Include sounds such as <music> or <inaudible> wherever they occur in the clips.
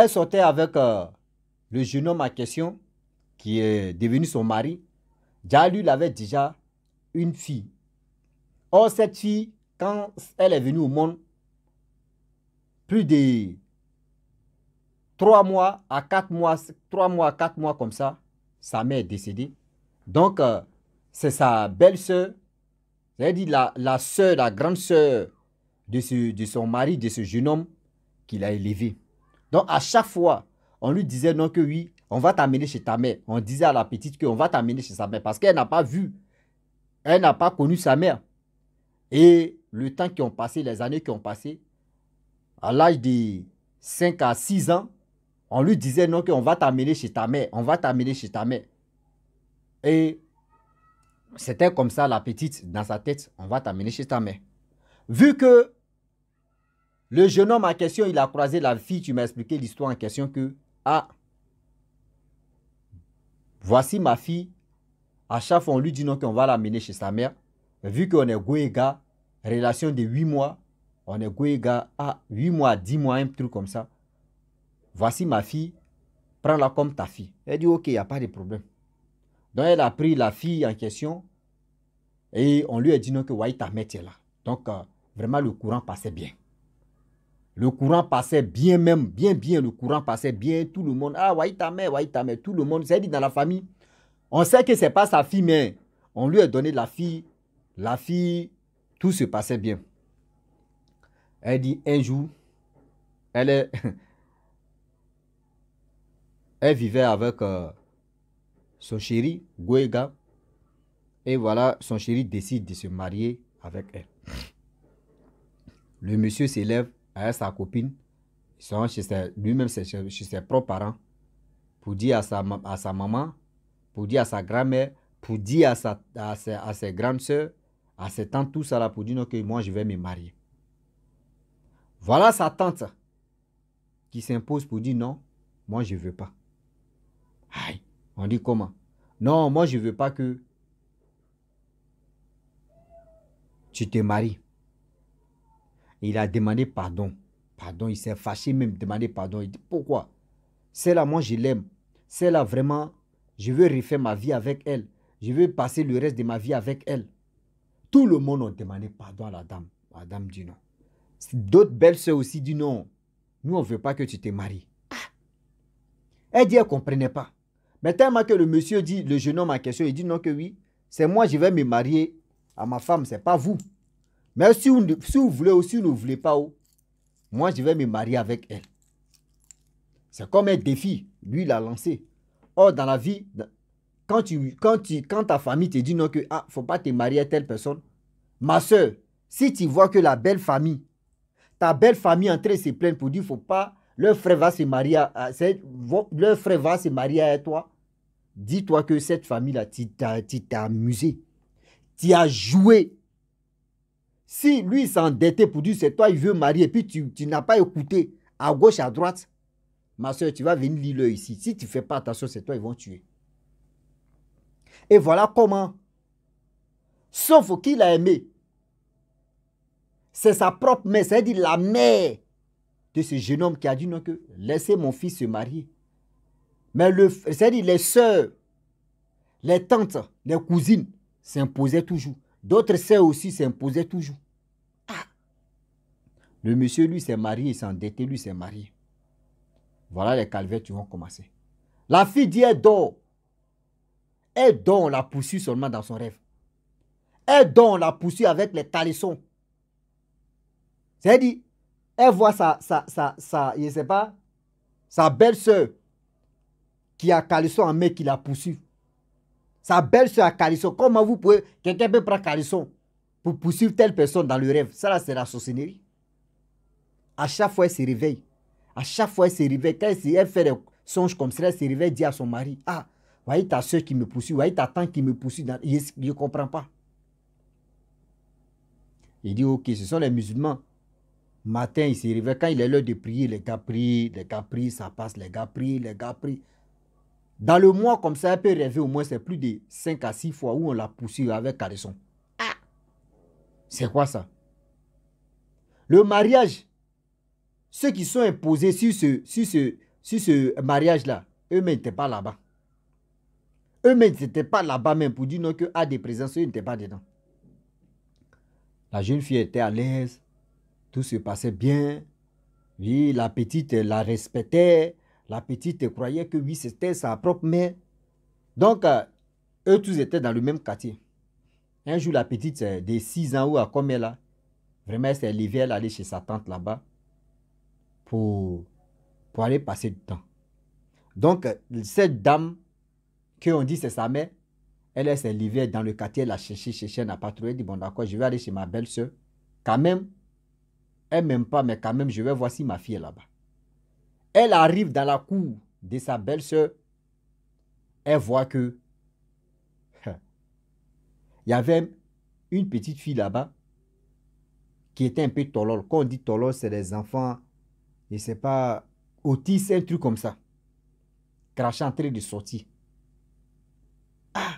Elle sortait avec euh, le jeune homme en question, qui est devenu son mari. Djalil avait déjà une fille. Or, cette fille, quand elle est venue au monde, plus de trois mois à quatre mois, trois mois à quatre mois comme ça, sa mère est décédée. Donc, euh, c'est sa belle-sœur, c'est-à-dire la, la sœur, la grande sœur de, de son mari, de ce jeune homme, qu'il a élevé. Donc à chaque fois, on lui disait non que oui, on va t'amener chez ta mère. On disait à la petite qu'on va t'amener chez sa mère parce qu'elle n'a pas vu, elle n'a pas connu sa mère. Et le temps qui ont passé, les années qui ont passé, à l'âge de 5 à 6 ans, on lui disait non on va t'amener chez ta mère, on va t'amener chez ta mère. Et c'était comme ça la petite dans sa tête, on va t'amener chez ta mère. Vu que le jeune homme en question, il a croisé la fille, tu m'as expliqué l'histoire en question que, ah, voici ma fille. À chaque fois, on lui dit non qu'on va l'amener chez sa mère. Vu qu'on est Goéga, relation de 8 mois, on est Goéga à ah, 8 mois, 10 mois, un truc comme ça. Voici ma fille, prends-la comme ta fille. Elle dit, ok, il n'y a pas de problème. Donc, elle a pris la fille en question et on lui a dit non que, ouais, ta mère est là. Donc, euh, vraiment, le courant passait bien. Le courant passait bien même, bien, bien, le courant passait bien. Tout le monde, ah, waï ta mère, ta mère, tout le monde. C'est dit dans la famille, on sait que ce n'est pas sa fille, mais on lui a donné la fille. La fille, tout se passait bien. Elle dit, un jour, elle, est, <laughs> elle vivait avec euh, son chéri, Guega, Et voilà, son chéri décide de se marier avec elle. Le monsieur s'élève sa copine, lui-même chez, ses propres parents, pour dire à sa, à sa maman, pour dire à sa grand-mère, pour dire à, sa, à, ses, à ses grandes sœurs, à ses tantes, tout ça là, pour dire que moi je vais me marier. Voilà sa tante qui s'impose pour dire non, moi je ne veux pas. Aïe, on dit comment Non, moi je ne veux pas que tu te maries. Il a demandé pardon. Pardon, il s'est fâché même, demander pardon. Il dit pourquoi Celle-là, moi, je l'aime. Celle-là, vraiment, je veux refaire ma vie avec elle. Je veux passer le reste de ma vie avec elle. Tout le monde a demandé pardon à la dame. La dame dit non. D'autres belles soeurs aussi disent non. Nous, on ne veut pas que tu te maries. Ah! Elle dit, elle ne comprenait pas. Mais tellement que le monsieur dit, le jeune homme a question, il dit non que oui, c'est moi, je vais me marier à ma femme, c'est pas vous. Mais si vous, voulez ou si vous ne voulez pas, oh, moi je vais me marier avec elle. C'est comme un défi, lui l'a lancé. Or, dans la vie, quand, tu, quand, tu, quand ta famille te dit non, que ah, faut pas te marier à telle personne, ma soeur, si tu vois que la belle famille, ta belle famille en train de se plaindre pour dire faut pas, leur frère va se marier à, leur frère va se marier à toi, dis-toi que cette famille-là, tu t'es amusé, tu as joué si lui s'endettait pour dire c'est toi, il veut marier, et puis tu, n'as pas écouté à gauche, à droite, ma soeur, tu vas venir lire ici. Si tu ne fais pas attention, c'est toi, ils vont tuer. Et voilà comment. Sauf qu'il a aimé. C'est sa propre mère, c'est-à-dire la mère de ce jeune homme qui a dit non que laissez mon fils se marier. Mais le, c'est-à-dire les sœurs, les tantes, les cousines s'imposaient toujours. D'autres sœurs aussi s'imposer toujours. Ah. Le monsieur, lui, s'est marié, il s'est lui, s'est marié. Voilà les calvaires qui vont commencer. La fille dit, elle dort. on la poursuit seulement dans son rêve. Elle dort, on la poursuit avec les calissons. C'est-à-dire, elle voit sa, sa, sa, sa, pas, sa belle-sœur qui a calisson en main, qui la poursuit. Sa belle soeur a calisson. Comment vous pouvez. Quelqu'un peut prendre calisson pour poursuivre telle personne dans le rêve. Ça, là, c'est la sorcellerie. À chaque fois, elle se réveille. À chaque fois, elle se réveille. Quand elle, fait des songes comme ça, elle se réveille, dit à son mari Ah, voyez ta soeur qui me poursuit, voyez ta tante qui me poursuit. Je ne comprends pas. Il dit Ok, ce sont les musulmans. Matin, il se réveille. Quand il est l'heure de prier, les gars prient, les gars prient, ça passe, les gars prient, les gars prient. Dans le mois, comme ça, elle peut rêver au moins, c'est plus de 5 à 6 fois où on la poursuit avec caresson. Ah C'est quoi ça Le mariage, ceux qui sont imposés sur ce, sur ce, sur ce mariage-là, eux-mêmes n'étaient pas là-bas. Eux-mêmes n'étaient pas là-bas même pour dire non que à des présences, ils n'étaient pas dedans. La jeune fille était à l'aise, tout se passait bien. Oui, la petite la respectait, la petite croyait que oui, c'était sa propre mère. Donc, euh, eux tous étaient dans le même quartier. Un jour, la petite euh, de 6 ans ou à comme elle vraiment, elle s'est levée, elle allait chez sa tante là-bas pour, pour aller passer du temps. Donc, euh, cette dame, qu'on dit c'est sa mère, elle, s'est livrée dans le quartier, elle a cherché, cherché, elle n'a pas trouvé. Elle dit, bon, d'accord, je vais aller chez ma belle-sœur. Quand même, elle m'aime pas, mais quand même, je vais voir si ma fille est là-bas. Elle arrive dans la cour de sa belle-sœur. Elle voit que hein, il y avait une petite fille là-bas qui était un peu tolol. Quand on dit tolol, c'est des enfants, je ne sais pas, autistes, un truc comme ça. Crachant, en train de sortir. Ah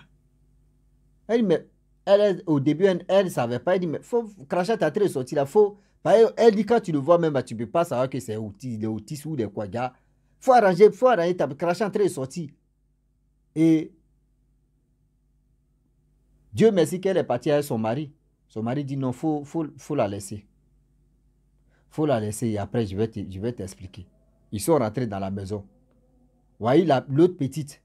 Elle dit, mais au début, elle ne savait pas. Elle dit, mais faut, cracher en train de sortir, il faut elle dit quand tu le vois même, bah, tu ne peux pas savoir que c'est des outils ou des quoi. Il faut arranger, il faut arranger t'as craché entrer et sortir Et Dieu merci qu'elle est partie avec son mari. Son mari dit non, il faut, faut, faut, la laisser. il faut la laisser et après je vais, t'expliquer. Ils sont rentrés dans la maison. Voyez l'autre petite.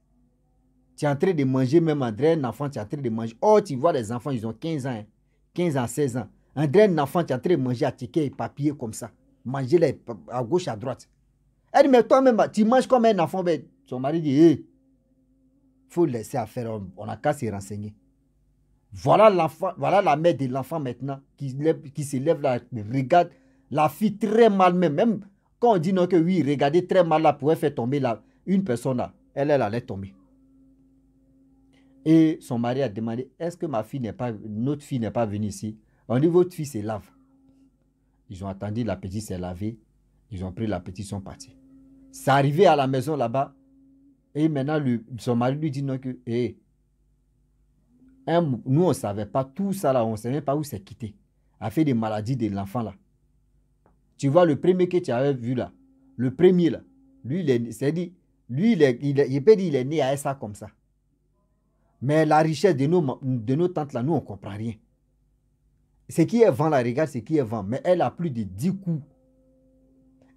Tu es en train de manger, même André, un enfant, tu es en train de manger. Oh, tu vois les enfants, ils ont 15 ans, 15 hein. ans, 16 ans. Un grand enfant, tu es en train de manger à tickets et papier comme ça. Manger à gauche, à droite. Elle dit, mais toi-même, tu manges comme un enfant. Ben, son mari dit, il eh, faut laisser affaire. faire, on, on a qu'à se renseigner. Voilà l'enfant, voilà la mère de l'enfant maintenant qui, se lève là, regarde la fille très mal même. Même quand on dit non que oui, regardez très mal là, pourrait faire tomber une personne là, elle, elle allait tomber. Et son mari a demandé, est-ce que ma fille n'est pas, notre fille n'est pas venue ici on dit votre fille se lave. Ils ont attendu, la petite s'est lavée. Ils ont pris la petite, ils sont partis. C'est arrivé à la maison là-bas. Et maintenant, son mari lui dit non que, hey, eh, nous, on ne savait pas tout ça là, on ne savait pas où c'est quitté. A fait des maladies de l'enfant là. Tu vois, le premier que tu avais vu là, le premier là, lui, il s'est dit, lui, il, est, il, est, il est né à ça comme ça. Mais la richesse de de nos tantes là, nous, on ne comprend rien. Ce qui est vend la regarde ce qui est vent, mais elle a plus de 10 coups.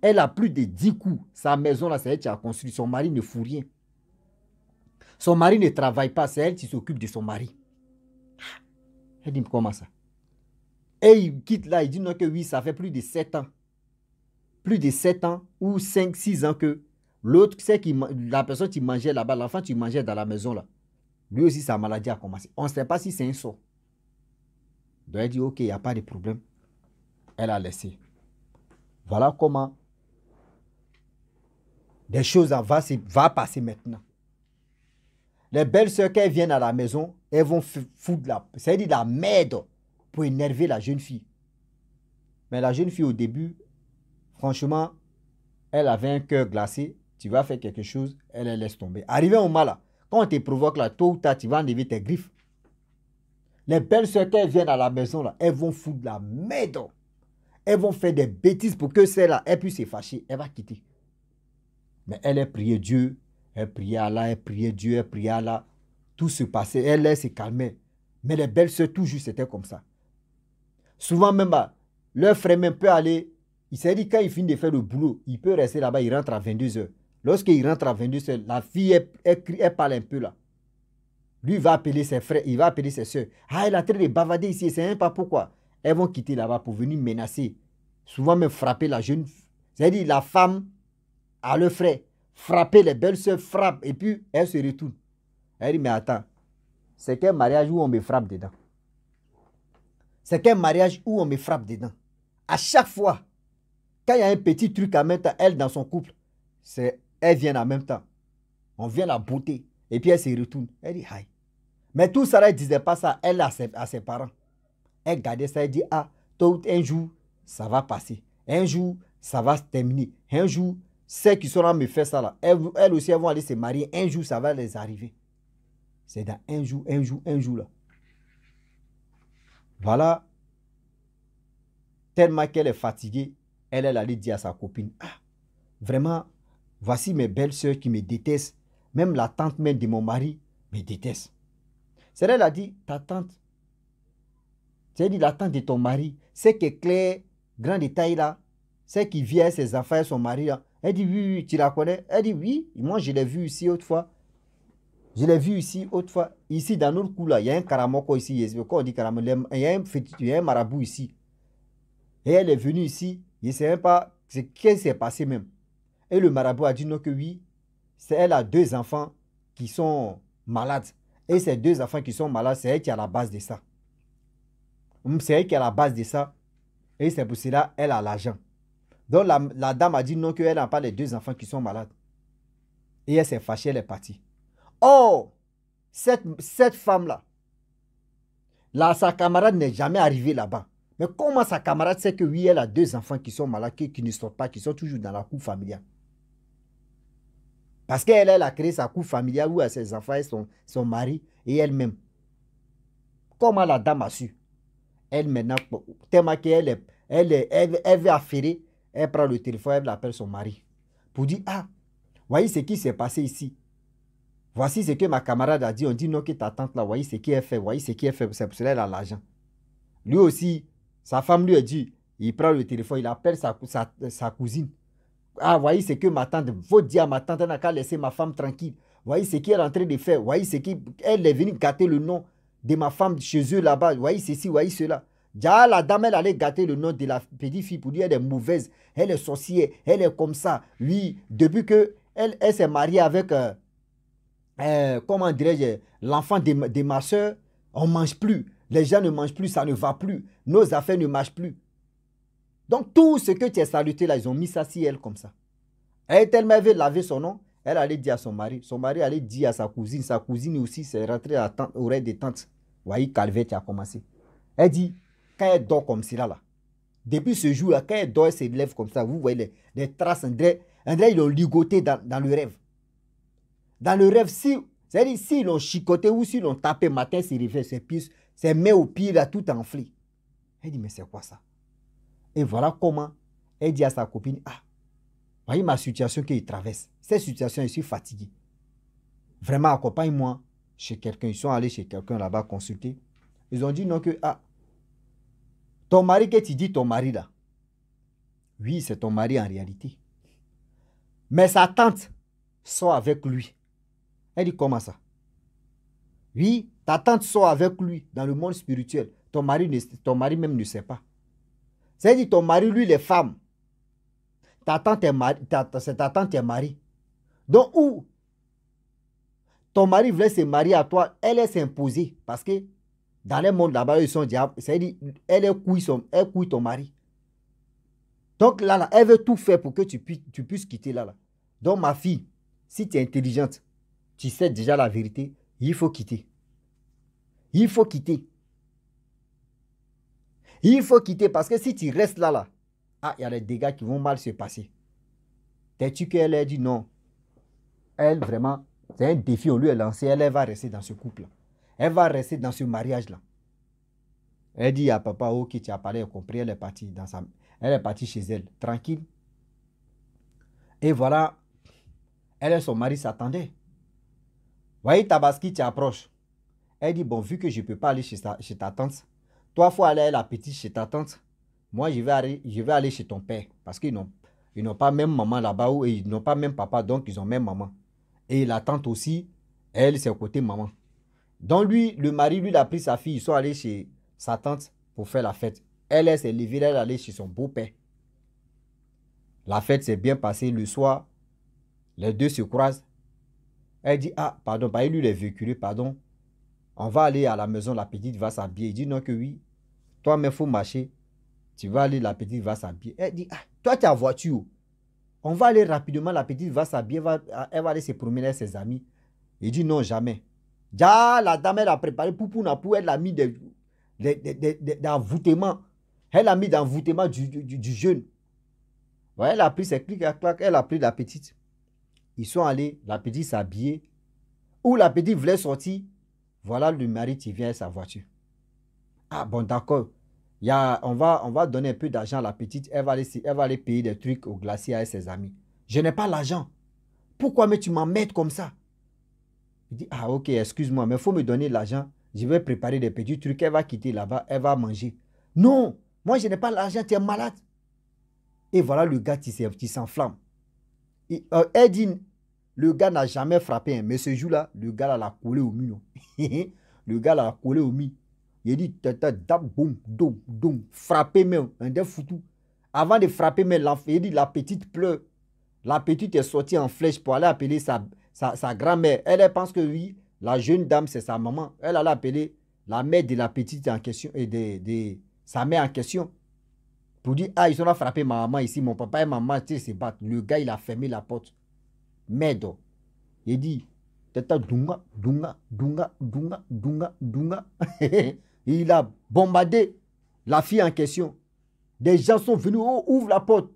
Elle a plus de 10 coups. Sa maison, là, c'est elle qui a construit. Son mari ne fout rien. Son mari ne travaille pas, c'est elle qui s'occupe de son mari. Elle dit, comment ça Et il quitte là, il dit non que oui, ça fait plus de 7 ans. Plus de 7 ans ou 5, 6 ans que l'autre, c'est qui, la personne qui mangeait là-bas, l'enfant qui mangeait dans la maison là, lui aussi, sa maladie a commencé. On ne sait pas si c'est un saut. Donc elle dit, ok, il n'y a pas de problème. Elle a laissé. Voilà comment des choses vont va passer maintenant. Les belles sœurs, qui viennent à la maison, elles vont foutre la, ça dit la merde pour énerver la jeune fille. Mais la jeune fille, au début, franchement, elle avait un cœur glacé. Tu vas faire quelque chose, elle, laisse tomber. Arrivé au mal, quand on te provoque là, ou tu vas enlever tes griffes. Les belles sœurs qu'elles viennent à la maison, là, elles vont foutre la maison. Elles vont faire des bêtises pour que celle-là, elle puisse se fâcher. Elle va quitter. Mais elle est prié Dieu. Elle priait Allah, elle priait Dieu, elle priait Allah. Tout se passait. Elle, elle se calmait. Mais les belles sœurs, tout juste, c'était comme ça. Souvent même, ah, leur frère même peut aller. Il s'est dit, quand il finit de faire le boulot, il peut rester là-bas, il rentre à 22h. Lorsqu'il rentre à 22h, la fille, elle, elle parle un peu là. Lui va appeler ses frères, il va appeler ses soeurs. Ah, il est en train de bavader ici, c'est un pas pourquoi. Elles vont quitter là-bas pour venir menacer. Souvent même frapper la jeune. C'est-à-dire la femme à le frère. Frapper les belles soeurs, frappe et puis elle se retourne. Elle dit, mais attends, c'est qu'un mariage où on me frappe dedans. C'est qu'un mariage où on me frappe dedans. À chaque fois, quand il y a un petit truc à mettre, elle dans son couple, c'est elle vient en même temps. On vient la beauté. Et puis elle se retourne. Elle dit aïe. Mais tout ça, elle ne disait pas ça, elle, à ses, à ses parents. Elle gardait ça, elle dit ah, tout un jour, ça va passer. Un jour, ça va se terminer. Un jour, ceux qui seront me faire ça là, elles, aussi, elles vont aller se marier. Un jour, ça va les arriver. C'est dans un jour, un jour, un jour là. Voilà. Tellement qu'elle est fatiguée, elle, elle allait dire à sa copine, ah, vraiment, voici mes belles sœurs qui me détestent. Même la tante même de mon mari me déteste. C'est elle a dit, ta tante, cest là la tante de ton mari, c'est que Claire, grand détail là, C'est qui vient ses affaires, son mari là, elle dit oui, tu la connais Elle dit oui, moi je l'ai vue ici autrefois. Je l'ai vue ici autrefois. Ici, dans notre cou il y a un karamoko ici, quand on dit il y a un, marabout ici. Et elle est venue ici, je ne sais même pas ce qui s'est passé même. Et le marabout a dit non que oui, elle a deux enfants qui sont malades. Et ces deux enfants qui sont malades, c'est elle qui a à la base de ça. Hmm, c'est elle qui est à la base de ça. Et c'est pour cela qu'elle a l'argent. Donc la, dame a dit non qu'elle n'a pas les deux enfants qui sont malades. Et elle s'est fâchée, elle est partie. Oh, cette, femme-là, là, sa camarade n'est jamais arrivée là-bas. Mais comment sa camarade sait que oui, elle a deux enfants qui sont malades, qui, qui ne sortent pas, qui sont toujours dans la cour familiale parce qu'elle, elle a créé sa cour familiale où elle, a ses enfants et son, mari et elle-même. Comment la dame a su Elle maintenant, tellement qu'elle est, elle, elle, veut elle prend le téléphone, elle appelle son mari. Pour dire, ah, voyez ce qui s'est passé ici. Voici ce que ma camarade a dit. On dit non que ta tante là, voyez ce qui est fait, voyez ce qui est fait, c'est pour cela qu'elle a l'argent. Lui aussi, sa femme lui a dit, il prend le téléphone, il appelle sa, sa cousine. Ah, voyez ce que ma tante, va dire à ma tante, elle n'a qu'à laisser ma femme tranquille. Voyez ce qu'elle est en train de faire. Voyez ce elle est venue gâter le nom de ma femme chez eux là-bas. Voyez ceci, voyez cela. Déjà, la dame, elle allait gâter le nom de la petite fille pour dire qu'elle est mauvaise, elle est sorcière, elle est comme ça. Oui, depuis que elle, s'est mariée avec, euh, euh, comment l'enfant de, de ma soeur, on ne mange plus. Les gens ne mangent plus, ça ne va plus. Nos affaires ne marchent plus. Donc tout ce que tu as saluté là, ils ont mis ça si elle comme ça. Elle est tellement lavé laver son nom, elle allait dire à son mari. Son mari allait dire à sa cousine. Sa cousine aussi s'est rentrée à tante, des tantes. Voyez, Calvette a commencé. Elle dit, quand elle dort comme cela là, depuis ce jour-là, quand elle dort, elle se lève comme ça. Vous voyez les, traces. André, André, ils l'ont ligoté dans, le rêve. Dans le rêve, si, cest s'ils l'ont chicoté ou s'ils l'ont tapé matin, s'il réveille ses pieds, ses mains là, tout enflé. Elle dit, mais c'est quoi ça? Et voilà comment elle dit à sa copine, ah, voyez ma situation qu'il traverse. Cette situation, je suis fatigué. Vraiment, accompagne-moi chez quelqu'un. Ils sont allés chez quelqu'un là-bas consulter. Ils ont dit non que, ah, ton mari que tu dis ton mari là. Oui, c'est ton mari en réalité. Mais sa tante Soit avec lui. Elle dit comment ça Oui, ta tante soit avec lui dans le monde spirituel. Ton mari, ton mari même ne sait pas. C'est-à-dire ton mari, lui, les femmes. Ta tante est femme. c'est ta tante est mari. Donc où ton mari voulait se marier à toi, elle est imposée. parce que dans les mondes là-bas, ils sont diables. C'est-à-dire, elle est couille, elle ton mari. Donc là, là, elle veut tout faire pour que tu, puisses, tu puisses quitter là, là. Donc ma fille, si tu es intelligente, tu sais déjà la vérité, il faut quitter. Il faut quitter. Il faut quitter parce que si tu restes là, là, ah, il y a des dégâts qui vont mal se passer. T'es-tu qu'elle a dit non Elle, vraiment, c'est un défi, on lui a lancé. Elle, va rester dans ce couple-là. Elle va rester dans ce mariage-là. Elle dit à papa, ok, tu as parlé, elle a compris, elle est partie dans sa... Elle est partie chez elle, tranquille. Et voilà, elle et son mari s'attendaient. Voyez Tabaski, tu approches. Elle dit, bon, vu que je ne peux pas aller chez, chez ta tante, toi, faut aller à la petite chez ta tante. Moi, je vais aller, je vais aller chez ton père. Parce qu'ils n'ont, ils pas même maman là-bas et ils n'ont pas même papa, donc ils ont même maman. Et la tante aussi, elle, c'est au côté maman. Donc lui, le mari, lui, il a pris sa fille. Ils sont allés chez sa tante pour faire la fête. Elle, elle s'est levée, elle est allée chez son beau-père. La fête s'est bien passée. Le soir, les deux se croisent. Elle dit, ah, pardon, bah, il lui, est véhiculé, pardon. On va aller à la maison, la petite va s'habiller. Il dit non que oui. Toi, mais il faut marcher. Tu vas aller, la petite va s'habiller. Elle dit, ah, toi, tu as voiture. On va aller rapidement, la petite va s'habiller, elle va aller se promener avec ses amis. Il dit non, jamais. Ja, la dame, elle a préparé Poupouna pour elle a mis des, Elle a mis d'envoûtement du, du, du, jeûne. elle a pris ses clics, elle a pris la petite. Ils sont allés, la petite s'habiller. Où la petite voulait sortir, voilà le mari qui vient avec sa voiture. Ah bon, d'accord. on, va, on va donner un peu d'argent à la petite. Elle va, aller, elle va aller payer des trucs au glacier avec ses amis. Je n'ai pas l'argent. Pourquoi mais tu m'emmènes comme ça Il dit, ah ok, excuse-moi, mais il faut me donner l'argent. Je vais préparer des petits trucs. Elle va quitter là-bas. Elle va manger. Non, moi je n'ai pas l'argent. Tu es malade. Et voilà le gars qui s'enflamme. Euh, elle dit, le gars n'a jamais frappé, hein. mais ce jour-là, le gars l'a collé au mur. <laughs> le gars l'a collé au mur. Il a dit, tata, dab, boum, doum dom, frappé même, un des foutu. Avant de frapper, mais la, il dit, la petite pleure. La petite est sortie en flèche pour aller appeler sa, sa, grand-mère. Elle, pense que oui, la jeune dame, c'est sa maman. Elle allait appeler la mère de la petite en question et de, sa mère en question pour dire, ah, ils ont frappé ma maman ici, mon papa et ma maman, tu se battent. Le gars, il a fermé la porte medo tata dunga dunga dunga dunga dunga dunga <laughs> il a bombardé la fille en question des gens sont venus oh, ouvre la porte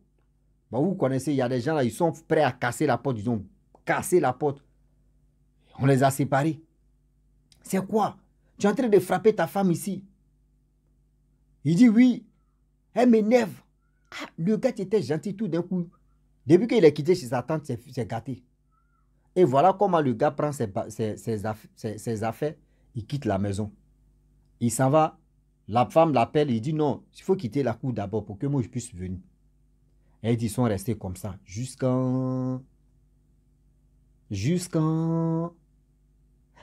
bah, vous connaissez il y a des gens là ils sont prêts à casser la porte ils ont cassé la porte on les a séparés c'est quoi tu es en train de frapper ta femme ici il dit oui elle m'énerve ah, le gars était gentil tout d'un coup depuis qu'il est quitté chez sa tante, c'est gâté. Et voilà comment le gars prend ses, affaires, il quitte la maison. Il s'en va, la femme l'appelle, il dit non, il faut quitter la cour d'abord pour que moi je puisse venir. Et ils sont restés comme ça jusqu'en... Jusqu'en...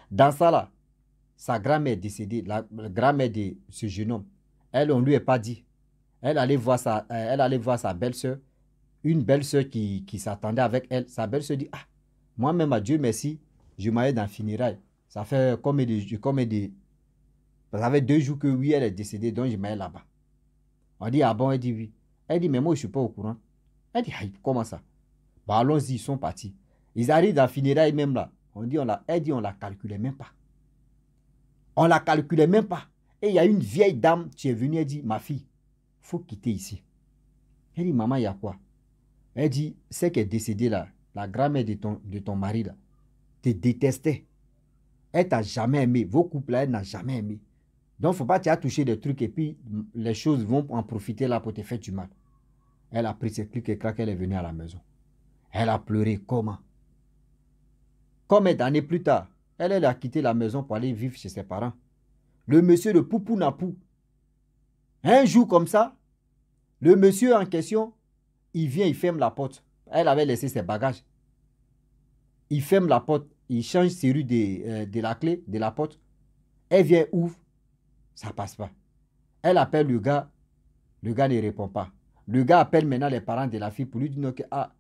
Dans ça là, sa grand-mère décédée, la, grand-mère de ce jeune homme, elle, on ne lui a pas dit. Elle allait voir sa, elle allait voir sa belle-sœur une belle-sœur qui, qui s'attendait avec elle, sa belle-sœur dit, ah, moi-même, à Dieu merci, je m'aille dans funérailles. Ça fait comme des, comme des... Ça fait deux jours que oui, elle est décédée, donc je m'aille là-bas. On dit, ah bon, elle dit oui. Elle dit, mais moi, je ne suis pas au courant. Elle dit, ah, comment ça Bah allons-y, ils sont partis. Ils arrivent dans funérailles même là. On dit, on la, elle dit, on la calculait même pas. On la calculait même pas. Et il y a une vieille dame qui est venue, elle dit, ma fille, faut quitter ici. Elle dit, maman, il y a quoi elle dit, c'est qu'elle est décédée, là, la grand-mère de ton, mari là, te détestait. Elle t'a jamais aimé. Vos couples là, elle n'a jamais aimé. Donc, faut pas as touché des trucs et puis les choses vont en profiter là pour te faire du mal. Elle a pris ses clics et craque elle est venue à la maison. Elle a pleuré. Comment Combien d'années plus tard, elle, elle a quitté la maison pour aller vivre chez ses parents. Le monsieur de Poupou Napou. Un jour comme ça, le monsieur en question il vient, il ferme la porte. Elle avait laissé ses bagages. Il ferme la porte, il change ses rues euh, de la clé, de la porte. Elle vient, ouvre, ça passe pas. Elle appelle le gars, le gars ne répond pas. Le gars appelle maintenant les parents de la fille pour lui dire que, ah,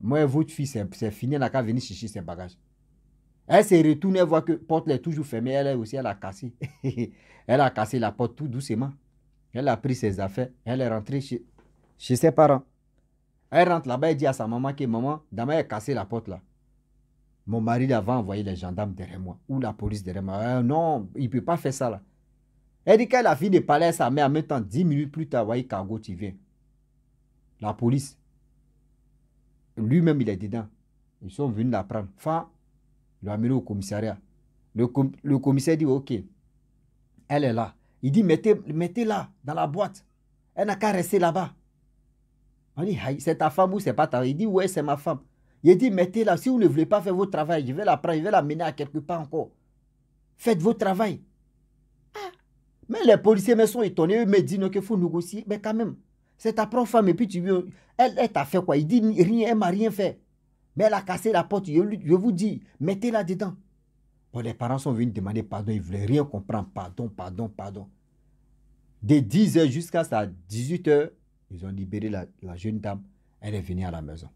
moi, votre fille, c'est fini, elle n'a qu'à venir chercher ses bagages. Elle se retourne, elle voit que la porte est toujours fermée, elle aussi, elle a cassé. <laughs> elle a cassé la porte tout doucement. Elle a pris ses affaires, elle est rentrée chez ses parents. Elle rentre là-bas et dit à sa maman que maman, Dama a cassé la porte là. Mon mari l'avait envoyé les gendarmes derrière moi ou la police derrière moi. Euh, non, il ne peut pas faire ça là. Elle dit qu'elle a fini de à sa mère en même temps, dix minutes plus tard, voyez Cargo, tu viens. La police. Lui-même, il est dedans. Ils sont venus la prendre. Il l'ont amené au commissariat. Le, commissaire dit, OK, elle est là. Il dit, mettez-la dans la boîte. Elle n'a qu'à rester là-bas. On dit, c'est ta femme ou c'est pas ta femme. Il dit, ouais, c'est ma femme. Il dit, mettez-la. Si vous ne voulez pas faire votre travail, je vais la prendre, je vais la mener à quelque part encore. Faites votre travail. Ah. Mais les policiers me sont étonnés. Ils me disent qu'il faut négocier. Mais quand même, c'est ta propre femme. Et puis tu veux. Elle, elle t'a fait quoi Il dit rien, elle m'a rien fait. Mais elle a cassé la porte. Je, vous dis, mettez-la dedans. Bon, les parents sont venus demander pardon. Ils ne voulaient rien comprendre. Pardon, pardon, pardon. De 10h jusqu'à 18h, ils ont libéré la, jeune dame. Elle est venue à la maison.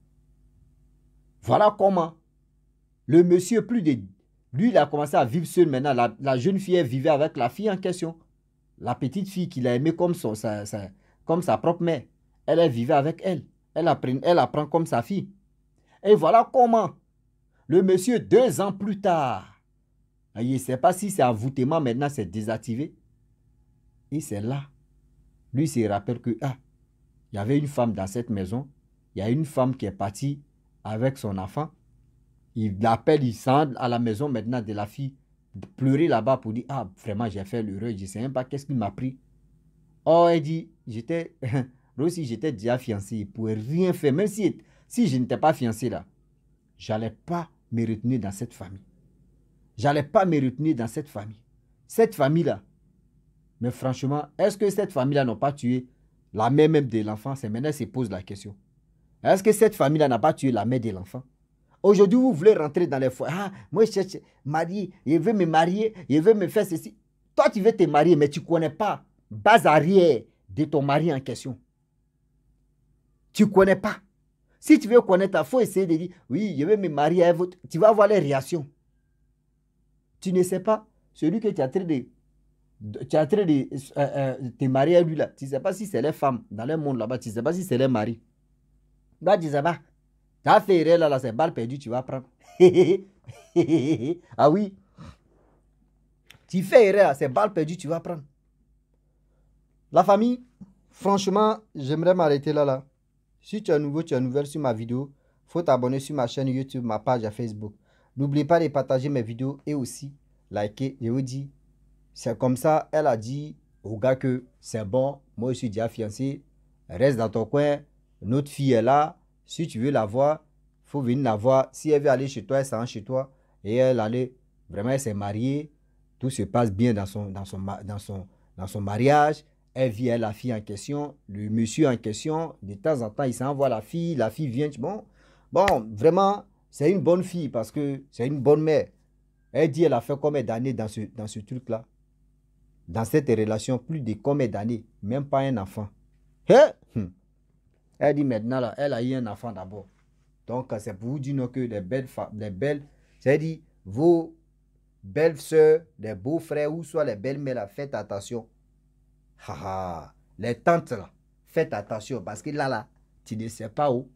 Voilà comment le monsieur, plus de... Lui, il a commencé à vivre seul maintenant. La, jeune fille, elle vivait avec la fille en question. La petite fille qu'il a aimée comme, sa, comme sa propre mère. Elle, vivait avec elle. Elle apprend, comme sa fille. Et voilà comment le monsieur, deux ans plus tard, Il ne sait pas si c'est envoûtement maintenant, c'est désactivé. Et c'est là. Lui, il se rappelle que, ah, il y avait une femme dans cette maison. Il y a une femme qui est partie avec son enfant. Il l'appelle, il sent à la maison maintenant de la fille pleurer là-bas pour dire Ah, vraiment, j'ai fait l'heureux, je ne sais même pas qu'est-ce qu'il m'a pris. Oh, elle dit J'étais, aussi, <laughs> j'étais déjà fiancé. il ne pouvait rien faire. Même si, je n'étais pas fiancé là, j'allais pas me retenir dans cette famille. J'allais pas me retenir dans cette famille. Cette famille-là. Mais franchement, est-ce que cette famille-là n'a pas tué la mère même de l'enfant, c'est maintenant se pose la question. Est-ce que cette famille-là n'a pas tué la mère de l'enfant Aujourd'hui, vous voulez rentrer dans les foyers. Ah, moi, je cherche mari, je veux me marier, je veux me faire ceci. Toi, tu veux te marier, mais tu ne connais pas base arrière de ton mari en question. Tu ne connais pas. Si tu veux connaître, il faut essayer de dire Oui, je veux me marier avec votre. Tu vas voir les réactions. Tu ne sais pas celui que tu as train de tu es en train de euh, euh, te marier à lui là. Tu ne sais pas si c'est les femmes dans le monde là-bas. Tu ne sais pas si c'est les maris. Là, tu ne sais Tu as fait là, là c'est balle perdue, tu vas prendre. <laughs> ah oui. Tu fais erreur, c'est balle perdue, tu vas prendre. La famille, franchement, j'aimerais m'arrêter là, là. Si tu es nouveau, tu es nouvelle sur ma vidéo, faut t'abonner sur ma chaîne YouTube, ma page à Facebook. N'oublie pas de partager mes vidéos et aussi liker. Je vous dis c'est comme ça, elle a dit au gars que c'est bon, moi je suis déjà fiancé, reste dans ton coin, notre fille est là, si tu veux la voir, il faut venir la voir. Si elle veut aller chez toi, elle s'en chez toi. Et elle allait, vraiment, elle s'est mariée, tout se passe bien dans son, dans son, dans son, dans son mariage. Elle vient la fille en question, le monsieur en question, de temps en temps, il s'envoie la fille, la fille vient, bon, bon, vraiment, c'est une bonne fille parce que c'est une bonne mère. Elle dit, elle a fait combien d'années dans ce, dans ce truc-là dans cette relation plus de combien d'années Même pas un enfant. Hein? Hum. Elle dit maintenant, là, elle a eu un enfant d'abord. Donc, euh, c'est pour vous dire que les belles femmes, les belles, c'est-à-dire vos belles sœurs, les beaux frères ou soit les belles mères, faites attention. les tantes, là, faites attention parce que là, là, tu ne sais pas où